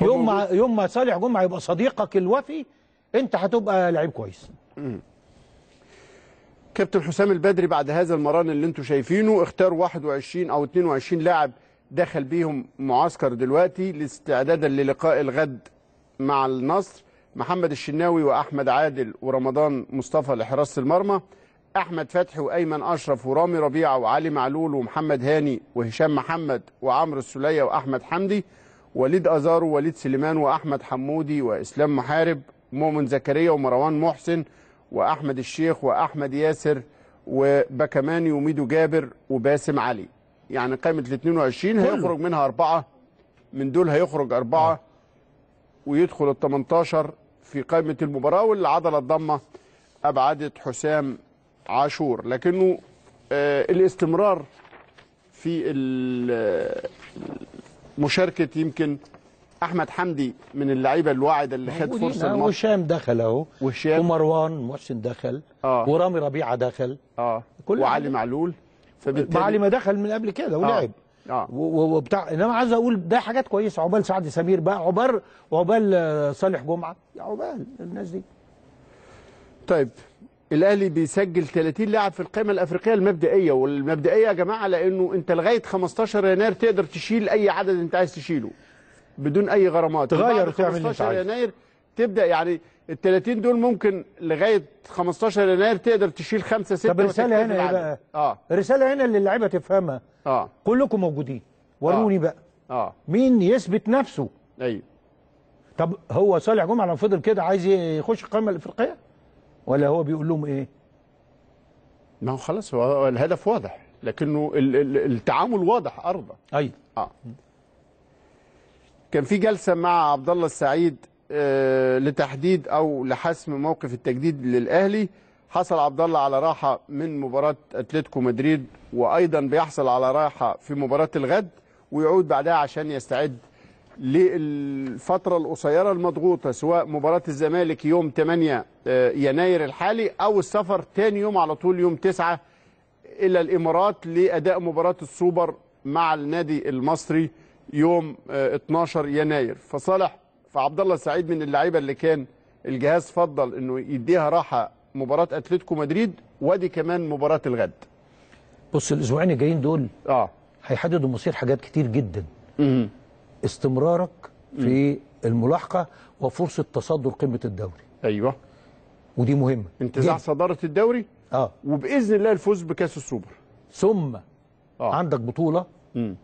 يوم ما يوم ما صالح جمعه يبقى صديقك الوفي انت هتبقى لعيب كويس كابتن حسام البدري بعد هذا المران اللي انتم شايفينه اختار 21 او 22 لاعب دخل بيهم معسكر دلوقتي لاستعدادا للقاء الغد مع النصر محمد الشناوي واحمد عادل ورمضان مصطفى لحراسه المرمى احمد فتحي وايمن اشرف ورامي ربيعه وعلي معلول ومحمد هاني وهشام محمد وعمرو السليه واحمد حمدي وليد أزار ووليد سليمان وأحمد حمودي وإسلام محارب مؤمن زكريا ومروان محسن وأحمد الشيخ وأحمد ياسر وبكماني وميدو جابر وباسم علي يعني قائمة ال 22 هيخرج منها أربعة من دول هيخرج أربعة آه. ويدخل ال 18 في قائمة المباراة والعضلة الضمة أبعدت حسام عاشور لكنه آه الاستمرار في مشاركه يمكن احمد حمدي من اللعيبه الواعده اللي خد فرصه آه، الماتش وهشام دخل اهو ومروان محسن دخل آه ورامي ربيعه دخل اه كل وعلي معلول فبالتالي علي ما دخل من قبل كده ولعب آه. آه. وبتاع انما عايز اقول ده حاجات كويسه عقبال سعد سمير بقى عقبال عقبال آه، صالح جمعه عقبال الناس دي طيب الاهلي بيسجل 30 لاعب في القائمه الافريقيه المبدئيه والمبدئيه يا جماعه لانه انت لغايه 15 يناير تقدر تشيل اي عدد انت عايز تشيله بدون اي غرامات تغير تعمل 15 يناير تبدا يعني ال 30 دول ممكن لغايه 15 يناير تقدر تشيل 5 6 طب رساله هنا ايه بقى؟ اه رساله هنا اللي اللعيبه تفهمها اه كلكم موجودين وروني آه. بقى اه مين يثبت نفسه ايوه طب هو صالح جمعه لما فضل كده عايز يخش القائمه الافريقيه؟ ولا هو بيقول لهم ايه ما هو خلاص هو الهدف واضح لكنه التعامل واضح ارضا ايوه اه كان في جلسه مع عبد الله السعيد آه، لتحديد او لحسم موقف التجديد للاهلي حصل عبد الله على راحه من مباراه اتلتيكو مدريد وايضا بيحصل على راحه في مباراه الغد ويعود بعدها عشان يستعد للفترة القصيرة المضغوطة سواء مباراة الزمالك يوم 8 آه، يناير الحالي أو السفر تاني يوم على طول يوم 9 إلى الإمارات لأداء مباراة السوبر مع النادي المصري يوم 12 آه، يناير فصالح فعبد الله سعيد من اللعيبة اللي كان الجهاز فضل أنه يديها راحة مباراة أتلتيكو مدريد وادي كمان مباراة الغد بص الأسبوعين الجايين دول اه هيحددوا مصير حاجات كتير جدا استمرارك في الملاحقه وفرصه تصدر قمه الدوري ايوه ودي مهمه انتزاع صداره الدوري اه وباذن الله الفوز بكاس السوبر ثم آه. عندك بطوله مم.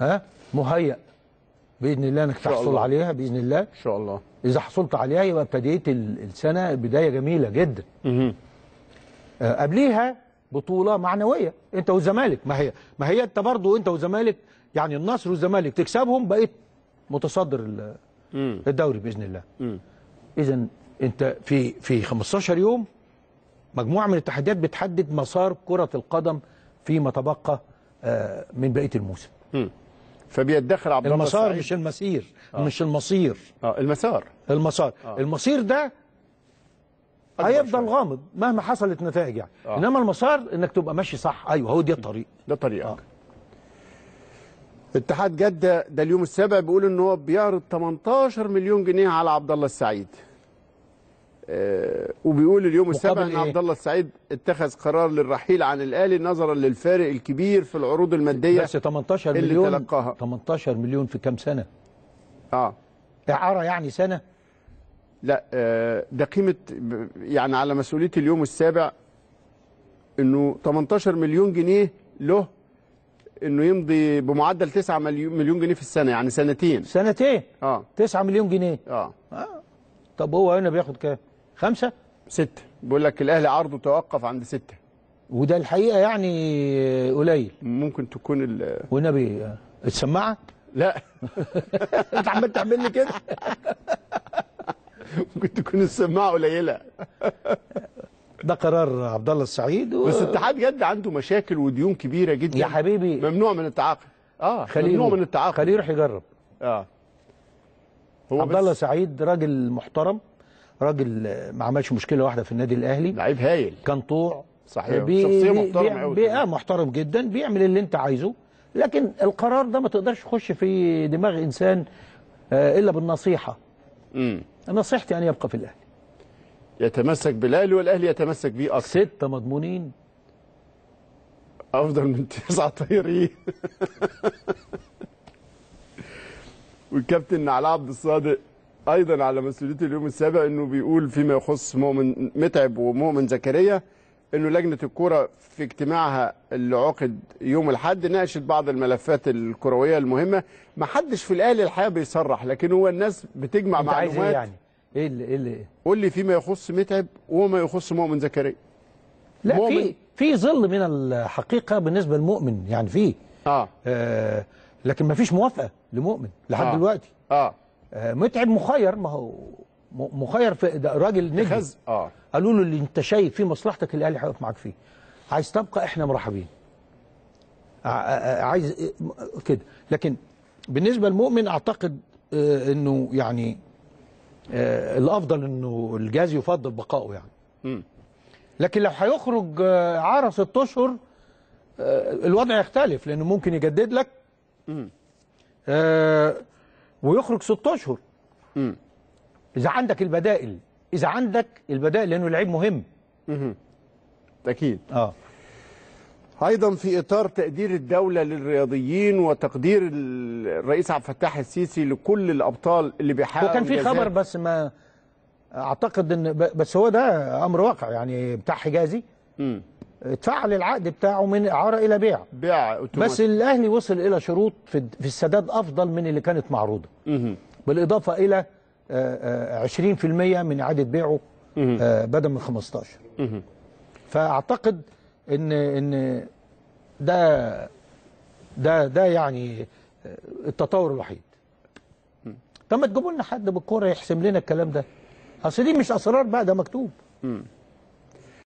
ها مهيأ باذن الله انك تحصل الله. عليها باذن الله ان شاء الله اذا حصلت عليها يبقى ابتديت السنه بدايه جميله جدا اها آه قبليها بطوله معنويه انت والزمالك ما هي ما هي انت برضه انت والزمالك يعني النصر والزمالك تكسبهم بقيت متصدر الدوري باذن الله اذا انت في في 15 يوم مجموعه من التحديات بتحدد مسار كره القدم فيما تبقى آه، من بقيه الموسم فبيتدخل عبد الله المسار مش المسير آه. مش المصير اه المسار المسار آه. المصير ده هيفضل غامض مهما حصلت نتائج يعني آه. انما المسار انك تبقى ماشي صح ايوه هو دي الطريق ده طريقك آه. اتحاد جده ده اليوم السابع بيقول ان هو بيعرض 18 مليون جنيه على عبد الله السعيد أه وبيقول اليوم السابع ان إيه؟ عبد الله السعيد اتخذ قرار للرحيل عن الاهلي نظرا للفارق الكبير في العروض الماديه بس 18 اللي مليون تلقاها 18 مليون في كام سنه؟ اه اعاره يعني سنه؟ لا آه ده قيمه يعني على مسؤوليه اليوم السابع انه 18 مليون جنيه له انه يمضي بمعدل 9 مليون جنيه في السنه يعني سنتين سنتين اه 9 مليون جنيه اه, آه. طب هو هنا بياخد كام؟ خمسه؟ سته بيقول لك الاهلي عرضه توقف عند سته وده الحقيقه يعني قليل ممكن تكون ال والنبي السماعه؟ لا انت عمال تعمل لي كده ممكن تكون السماعه قليله ده قرار عبد الله السعيد و... بس اتحاد جد عنده مشاكل وديون كبيره جدا يا حبيبي ممنوع من التعاقد اه خليه ممنوع من التعاقد خليه يروح يجرب اه هو عبد الله سعيد راجل محترم راجل ما عملش مشكله واحده في النادي الاهلي لعيب هايل كان طوع صحيح بي شخصيه محترمه قوي بي... اه محترم جدا بيعمل اللي انت عايزه لكن القرار ده ما تقدرش تخش في دماغ انسان آه الا بالنصيحه امم نصيحتي ان يبقى في الاهلي يتمسك بالاهلي والاهلي يتمسك بيه اكتر ستة مضمونين افضل من تسعة طيارين والكابتن علاء عبد الصادق ايضا على مسؤوليته اليوم السابع انه بيقول فيما يخص مؤمن متعب ومؤمن زكريا انه لجنه الكوره في اجتماعها اللي عقد يوم الاحد ناقشت بعض الملفات الكرويه المهمه ما حدش في الاهلي الحقيقه بيصرح لكن هو الناس بتجمع معلومات عايز إيه يعني؟ ايه اللي ايه اللي قول لي فيما يخص متعب وما يخص مؤمن زكريا لا في في ظل من الحقيقه بالنسبه للمؤمن يعني في آه. اه لكن ما فيش موافقه لمؤمن لحد آه. دلوقتي آه. اه متعب مخير ما هو مخير في راجل نجم اه قالوا له اللي انت شايف فيه مصلحتك الاهلي هيقف معاك فيه عايز تبقى احنا مرحبين آه، آه، عايز آه، كده لكن بالنسبه للمؤمن اعتقد انه يعني آه، الافضل انه الجهاز يفضل بقائه يعني م. لكن لو هيخرج آه، عرى ست اشهر آه، الوضع يختلف لانه ممكن يجدد لك آه ويخرج ست اشهر اذا عندك البدائل اذا عندك البدائل لانه لعيب مهم اكيد اه أيضا في إطار تقدير الدولة للرياضيين وتقدير الرئيس عبد الفتاح السيسي لكل الأبطال اللي بيحققوا وكان في خبر بس ما أعتقد إن بس هو ده أمر واقع يعني بتاع حجازي امم اتفعل العقد بتاعه من إعارة إلى بيع بيع أوتوماتي. بس الأهلي وصل إلى شروط في السداد أفضل من اللي كانت معروضة مم. بالإضافة إلى 20% آه، آه، من إعادة بيعه آه، بدل من 15 مم. فأعتقد ان ان ده ده ده يعني التطور الوحيد طب ما تجيبوا لنا حد بالكوره يحسم لنا الكلام ده اصل دي مش اسرار بقى ده مكتوب م.